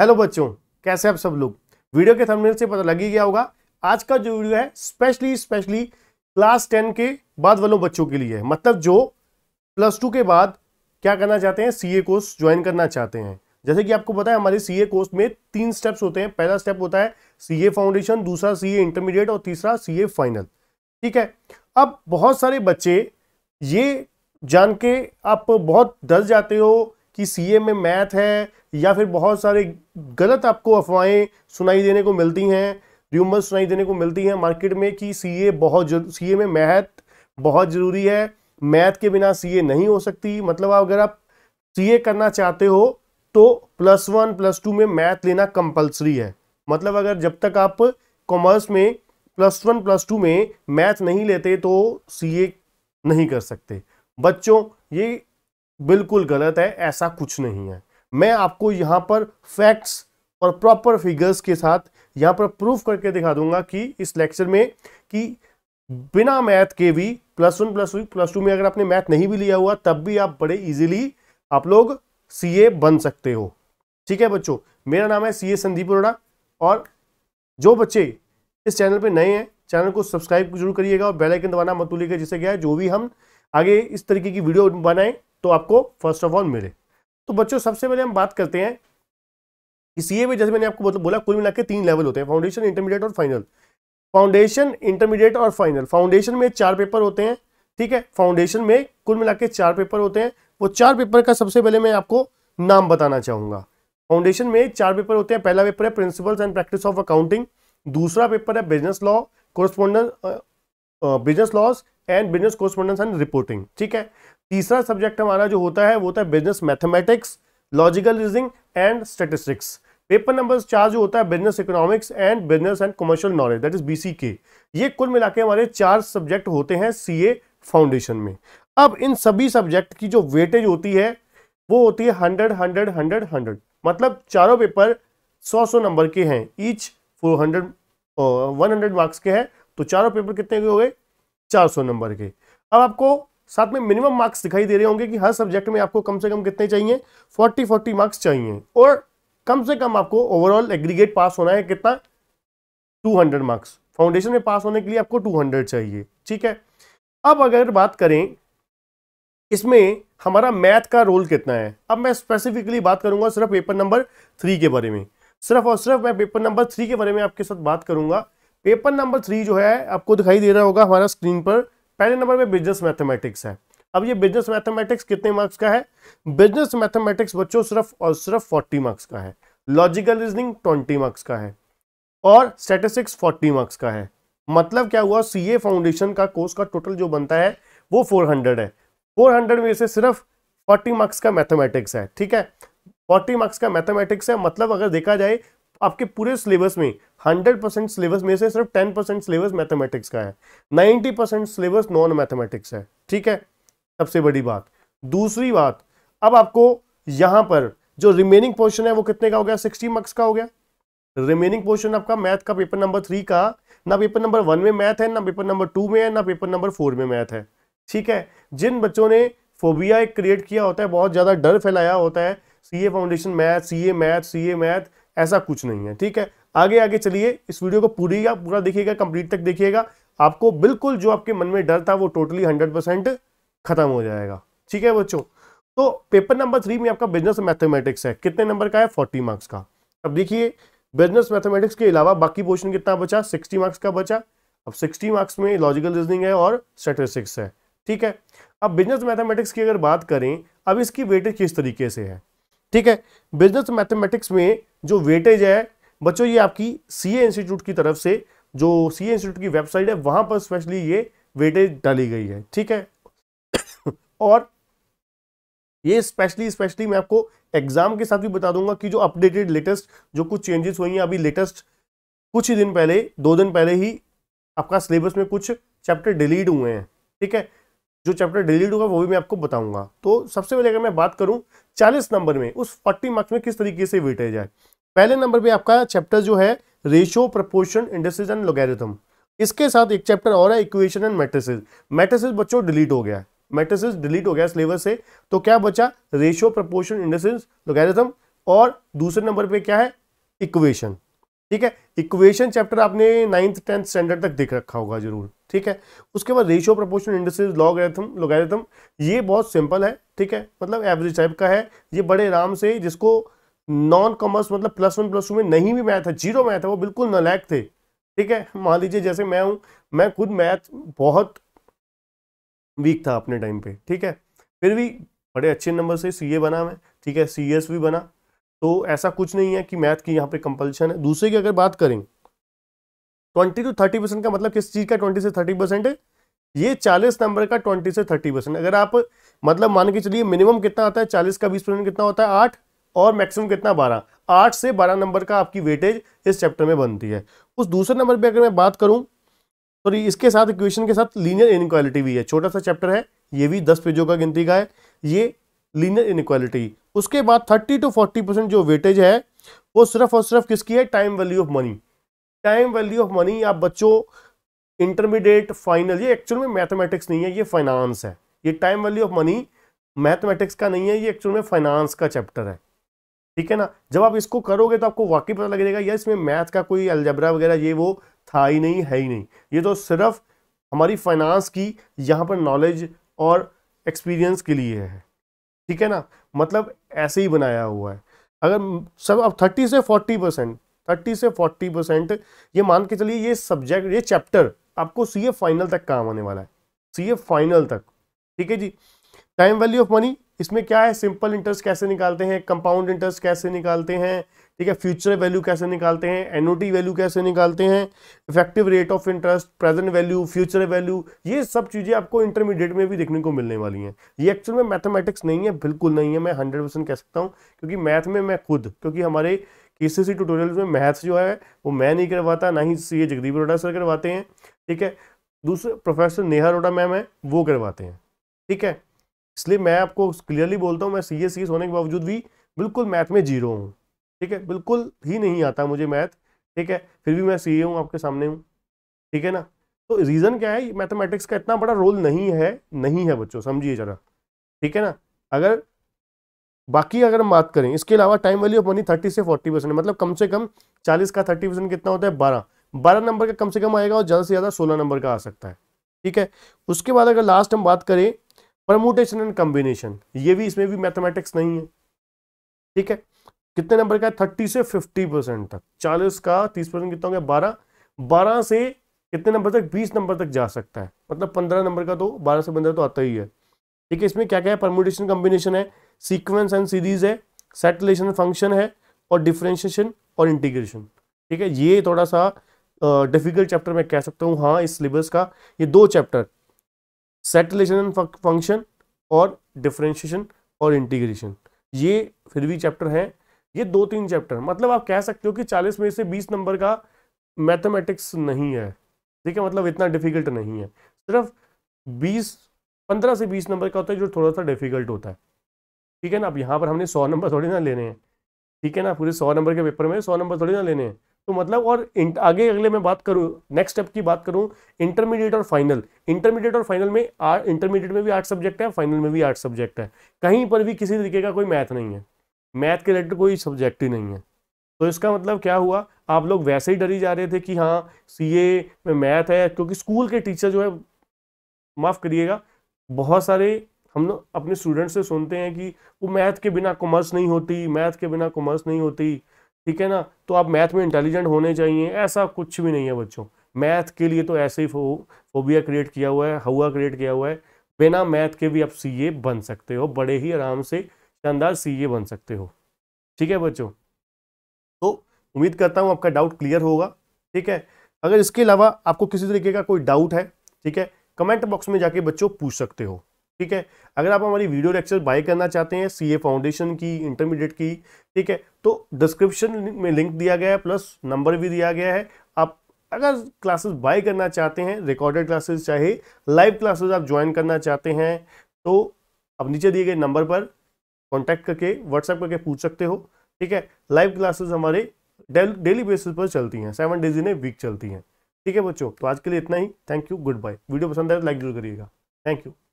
hello बच्चों कैसे आप सब लोग वीडियो के थंबनेल से पता लग ही गया होगा आज का जो वीडियो है स्पेशली स्पेशली क्लास टेन के बाद वालों बच्चों के लिए है मतलब जो प्लस टू के बाद क्या करना चाहते हैं सीए कोर्स ज्वाइन करना चाहते हैं जैसे कि आपको पता है हमारे सीए कोर्स में तीन स्टेप्स होते हैं पहला स्टेप होता है सीए फाउंडेशन दूसरा सीए इंटरमीडिएट और तीसरा सीए फाइनल ठीक है अब बहुत सारे बच्चे ये जान के आप बहुत डर जाते हो कि सीए में मैथ है या फिर बहुत सारे गलत आपको अफवाहें सुनाई देने को मिलती हैं र्यूमर सुनाई देने को मिलती हैं मार्केट में कि सीए बहुत सीए में मैथ बहुत ज़रूरी है मैथ के बिना सीए नहीं हो सकती मतलब अगर आप सीए करना चाहते हो तो प्लस वन प्लस टू में मैथ लेना कंपलसरी है मतलब अगर जब तक आप कॉमर्स में प्लस वन प्लस टू में मैथ नहीं लेते तो सीए नहीं कर सकते बच्चों ये बिल्कुल गलत है ऐसा कुछ नहीं है मैं आपको यहाँ पर फैक्ट्स और प्रॉपर फिगर्स के साथ यहाँ पर प्रूफ करके दिखा दूंगा कि इस लेक्चर में कि बिना मैथ के भी plus one plus two plus two में अगर आपने मैथ नहीं भी लिया हुआ तब भी आप बड़े इजीली आप लोग सीए बन सकते हो ठीक है बच्चों मेरा नाम है सीए संदीप अरोड़ा और जो बच्चे इस चैनल पे नए हैं चैनल को सब्सक्राइब जरूर करिएगा और बेलाइकन दबाना मतुलिएगा जिससे क्या है जो भी हम आगे इस तरीके की वीडियो बनाएं तो आपको फर्स्ट ऑफ ऑल मिले तो बच्चों सबसे पहले हम बात करते हैं इसलिए भी जैसे मैंने आपको बोला कुल मिला के तीन लेवल होते हैं फाउंडेशन इंटरमीडिएट और फाइनल फाउंडेशन इंटरमीडिएट और फाइनल फाउंडेशन में चार पेपर होते हैं ठीक है फाउंडेशन में कुल मिला के चार पेपर होते हैं वो चार पेपर का सबसे पहले मैं आपको नाम बताना चाहूंगा फाउंडेशन में चार पेपर होते हैं पहला पेपर है principles and practice of accounting दूसरा पेपर है business law correspondence business laws and business correspondence and reporting ठीक है तीसरा सब्जेक्ट हमारा जो होता है वो होता है business mathematics logical reasoning and statistics paper number चार जो होता है business economics and business and commercial knowledge that is B ये कुल मिला हमारे चार सब्जेक्ट होते हैं सी फाउंडेशन में अब इन सभी सब्जेक्ट की जो वेटेज होती है वो होती है हंड्रेड हंड्रेड हंड्रेड हंड्रेड मतलब चारों पेपर सौ सौ नंबर के हैं each four hundred one hundred marks के हैं तो चारों पेपर कितने के हो गए 400 नंबर के अब आपको साथ में मिनिमम मार्क्स दिखाई दे रहे होंगे कि हर सब्जेक्ट में आपको कम से कम कितने चाहिए 40 40 मार्क्स चाहिए और कम से कम आपको ओवरऑल एग्रीगेट पास होना है कितना 200 मार्क्स फाउंडेशन में पास होने के लिए आपको 200 चाहिए ठीक है अब अगर बात करें इसमें हमारा मैथ का रोल कितना है अब मैं स्पेसिफिकली बात करूंगा सिर्फ पेपर नंबर थ्री के बारे में सिर्फ और सिर्फ मैं पेपर नंबर थ्री के बारे में आपके साथ बात करूंगा पेपर नंबर थ्री जो है आपको दिखाई दे रहा होगा हमारा स्क्रीन पर पहले नंबर पे बिजनेस मैथमेटिक्स है अब ये बिजनेस मैथमेटिक्स कितने मार्क्स का है बिजनेस मैथमेटिक्स बच्चों सिर्फ और सिर्फ फोर्टी मार्क्स का है लॉजिकल रीजनिंग ट्वेंटी मार्क्स का है और स्टेटिस्टिक्स फोर्टी मार्क्स का है मतलब क्या हुआ सीए फाउंडेशन का कोर्स का टोटल जो बनता है वो फोर है फोर में से सिर्फ फोर्टी मार्क्स का मैथमेटिक्स है ठीक है फोर्टी मार्क्स का मैथमेटिक्स है मतलब अगर देखा जाए आपके पूरे सिलेबस में 100 परसेंट सिलेबस में से सिर्फ 10 परसेंट सिलेबस मैथमेटिक्स का है 90 परसेंट सिलेबस नॉन मैथमेटिक्स है ठीक है सबसे बड़ी बात दूसरी बात अब आपको यहां पर जो रिमेनिंग पोर्शन है वो कितने का हो गया सिक्सटी मार्क्स का हो गया रिमेनिंग पोर्शन आपका मैथ का पेपर नंबर थ्री का ना पेपर नंबर वन में मैथ है ना पेपर नंबर टू में है ना पेपर नंबर फोर में मैथ है ठीक है जिन बच्चों ने फोबिया क्रिएट किया होता है बहुत ज़्यादा डर फैलाया होता है CA foundation math CA math CA math ऐसा कुछ नहीं है ठीक है आगे आगे चलिए इस वीडियो को पूरी या पूरा देखिएगा कंप्लीट तक देखिएगा आपको बिल्कुल जो आपके मन में डर था वो टोटली हंड्रेड परसेंट खत्म हो जाएगा ठीक है बच्चों तो पेपर नंबर थ्री में आपका बिजनेस मैथमेटिक्स है कितने नंबर का है फोर्टी मार्क्स का अब देखिए बिजनेस मैथमेटिक्स के अलावा बाकी पोर्शन कितना बचा सिक्सटी मार्क्स का बचा अब सिक्सटी मार्क्स में लॉजिकल रीजनिंग है और स्टेटिस्टिक्स है ठीक है अब बिजनेस मैथमेटिक्स की अगर बात करें अब इसकी वेटेज किस तरीके से है ठीक है बिजनेस मैथमेटिक्स में जो वेटेज है बच्चों ये आपकी सी इंस्टीट्यूट की तरफ से जो सी इंस्टीट्यूट की वेबसाइट है वहां पर स्पेशली ये वेटेज डाली गई है ठीक है और ये स्पेशली स्पेशली मैं आपको एग्जाम के साथ भी बता दूंगा कि जो अपडेटेड लेटेस्ट जो कुछ चेंजेस हुई हैं अभी लेटेस्ट कुछ ही दिन पहले दो दिन पहले ही आपका सिलेबस में कुछ चैप्टर डिलीट हुए हैं ठीक है जो चैप्टर डिलीट होगा वो भी मैं आपको बताऊंगा तो सबसे पहले अगर मैं बात करूं 40 नंबर में उस 40 मार्क्स में किस तरीके से वेटेज जाए पहले नंबर पे आपका चैप्टर जो है ratio proportion industries and logarithm इसके साथ एक चैप्टर और है इक्वेशन एंड मैट्रिसेस मैट्रिसेस बच्चों डिलीट हो गया मेट्रेसिस डिलीट हो गया सिलेबस से तो क्या बचा रेशियो प्रपोर्शन इंडस्ट्रीज लोगेरिथम और दूसरे नंबर पर क्या है इक्वेशन ठीक है इक्वेशन चैप्टर आपने नाइन्थ टेंथ स्टैंडर्ड तक देख रखा होगा जरूर ठीक है उसके बाद ratio proportion industries logarithm logarithm ये बहुत सिंपल है ठीक है मतलब एवरेज टाइप का है ये बड़े आराम से जिसको नॉन कॉमर्स मतलब प्लस वन प्लस टू में नहीं भी मैथ है जीरो मैथ है वो बिल्कुल नलैक थे ठीक है मान लीजिए जैसे मैं हूँ मैं खुद मैथ बहुत वीक था अपने टाइम पे ठीक है फिर भी बड़े अच्छे नंबर से सीए बना मैं ठीक है सीएस भी बना तो ऐसा कुछ नहीं है कि मैथ की यहाँ पे कंपल्शन है दूसरे की अगर बात करें ट्वेंटी टू थर्टी परसेंट का मतलब किस चीज़ का ट्वेंटी से थर्टी परसेंट ये चालीस नंबर का ट्वेंटी से थर्टी परसेंट अगर आप मतलब मान के चलिए मिनिमम कितना आता है चालीस का बीस परसेंट कितना होता है आठ और मैक्सिमम कितना बारह आठ से बारह नंबर का आपकी वेटेज इस चैप्टर में बनती है उस दूसरे नंबर पर अगर मैं बात करूँ तो इसके साथ इक्वेशन के साथ लीनियर इनक्वालिटी भी है छोटा सा चैप्टर है ये भी दस पेजों का गिनती का है ये लीनियर इनक्वालिटी उसके बाद थर्टी टू फोर्टी परसेंट जो वेटेज है वो सिर्फ और सिर्फ किसकी है time value of money time value of money आप बच्चों इंटरमीडिएट फाइनल ये एक्चुअल में मैथमेटिक्स नहीं है ये फाइनेंस है ये time value of money mathematics का नहीं है ये एक्चुअल में फाइनेंस का चैप्टर है ठीक है ना जब आप इसको करोगे तो आपको वाकई पता लगेगा यार इसमें मैथ का कोई अलजबरा वगैरह ये वो था ही नहीं है ही नहीं ये तो सिर्फ हमारी फाइनेंस की यहाँ पर नॉलेज और एक्सपीरियंस के लिए है ठीक है ना मतलब ऐसे ही बनाया हुआ है अगर सब अब थर्टी से फोर्टी परसेंट थर्टी से फोर्टी परसेंट ये मान के चलिए ये सब्जेक्ट ये चैप्टर आपको सी फाइनल तक काम आने वाला है सी फाइनल तक ठीक है जी टाइम वैल्यू ऑफ मनी इसमें क्या है सिंपल इंटरेस्ट कैसे निकालते हैं कंपाउंड इंटरेस्ट कैसे निकालते हैं ठीक है फ्यूचर वैल्यू कैसे निकालते हैं एनओटी वैल्यू कैसे निकालते हैं effective rate of interest present value future value ये सब चीज़ें आपको इंटरमीडिएट में भी देखने को मिलने वाली हैं ये एक्चुअल में मैथमेटिक्स नहीं है बिल्कुल नहीं है मैं हंड्रेड परसेंट कह सकता हूँ क्योंकि मैथ में मैं खुद क्योंकि हमारे के सी में मैथ्स जो है वो मैं नहीं करवाता ना ही सी ए जगदीप रोडा सर करवाते हैं ठीक है दूसरे प्रोफेसर नेहा रोडा मैम है वो करवाते हैं ठीक है इसलिए मैं आपको क्लियरली बोलता हूँ मैं सी एस सी एस होने के बावजूद भी बिल्कुल मैथ में जीरो हूँ ठीक है बिल्कुल ही नहीं आता मुझे मैथ ठीक है फिर भी मैं सीए हूँ आपके सामने हूँ ठीक है ना तो रीज़न क्या है मैथमेटिक्स का इतना बड़ा रोल नहीं है नहीं है बच्चों समझिए ज़रा ठीक है ना अगर बाकी अगर हम बात करें इसके अलावा time value of money thirty से फोर्टी परसेंट मतलब कम से कम चालीस का थर्टी परसेंट कितना होता है बारह बारह नंबर का कम से कम आएगा और ज़्यादा से ज़्यादा सोलह नंबर का आ सकता है ठीक है उसके बाद अगर लास्ट हम बात करें परमोटेशन एंड कम्बिनेशन ये भी इसमें भी मैथमेटिक्स नहीं है ठीक है कितने नंबर का थर्टी से फिफ्टी परसेंट तक चालीस का तीस परसेंट कितना हो गया बारह बारह से कितने नंबर तक बीस नंबर तक जा सकता है मतलब पंद्रह नंबर का तो बारह से पंद्रह तो आता ही है ठीक है इसमें क्या क्या है परमोटेशन कॉम्बिनेशन है सीक्वेंस एंड सीरीज है सेटलेशन फंक्शन है और डिफ्रेंशिएशन और इंटीग्रेशन ठीक है ये थोड़ा सा डिफिकल्ट चैप्टर मैं कह सकता हूँ हाँ इस सिलेबस का ये दो चैप्टर सेटलेशन एंड फंक्शन और डिफ्रेंशिएशन और इंटीग्रेशन ये फिर भी चैप्टर हैं ये दो तीन चैप्टर मतलब आप कह सकते हो कि चालीस में से बीस नंबर का मैथमेटिक्स नहीं है ठीक है मतलब इतना डिफिकल्ट नहीं है सिर्फ बीस पंद्रह से बीस नंबर का होता है जो थोड़ा सा डिफिकल्ट होता है ठीक है ना अब यहाँ पर हमने सौ नंबर थोड़ी ना लेने हैं ठीक है ना पूरे सौ नंबर के पेपर में सौ नंबर थोड़ी ना लेने हैं तो मतलब और आगे अगले मैं बात करूँ नेक्स्ट स्टेप की बात करूँ इंटरमीडिएट और फाइनल इंटरमीडिएट और फाइनल में इंटरमीडिएट में भी आठ सब्जेक्ट है फाइनल में भी आठ सब्जेक्ट है कहीं पर भी किसी तरीके का कोई मैथ नहीं है मैथ के रिलेटेड कोई सब्जेक्ट ही नहीं है तो इसका मतलब क्या हुआ आप लोग वैसे ही डरी जा रहे थे कि हाँ ए में मैथ है क्योंकि स्कूल के टीचर जो है माफ़ करिएगा बहुत सारे हम लोग अपने स्टूडेंट्स से सुनते हैं कि वो मैथ के बिना कॉमर्स नहीं होती मैथ के बिना कॉमर्स नहीं होती ठीक है ना तो आप मैथ में इंटेलिजेंट होने चाहिए ऐसा कुछ भी नहीं है बच्चों मैथ के लिए तो ऐसे ही फो, फोबिया क्रिएट किया हुआ है हवा क्रिएट किया हुआ है बिना मैथ के भी आप सी बन सकते हो बड़े ही आराम से शानदार सीए बन सकते हो ठीक है बच्चों तो उम्मीद करता हूँ आपका डाउट क्लियर होगा ठीक है अगर इसके अलावा आपको किसी तरीके का कोई डाउट है ठीक है कमेंट बॉक्स में जाके बच्चों पूछ सकते हो ठीक है अगर आप हमारी वीडियो लेक्चर बाय करना चाहते हैं सीए फाउंडेशन की इंटरमीडिएट की ठीक है तो डिस्क्रिप्शन में लिंक दिया गया है प्लस नंबर भी दिया गया है आप अगर क्लासेस बाय करना चाहते हैं रिकॉर्डेड क्लासेस चाहे लाइव क्लासेस आप ज्वाइन करना चाहते हैं तो अब नीचे दिए गए नंबर पर कॉन्टैक्ट करके व्हाट्सएप करके पूछ सकते हो ठीक है लाइव क्लासेस हमारे डेली बेसिस पर चलती हैं seven days in a week चलती हैं ठीक है बच्चों तो आज के लिए इतना ही thank you goodbye video पसंद आए तो लाइक जरूर करिएगा थैंक यू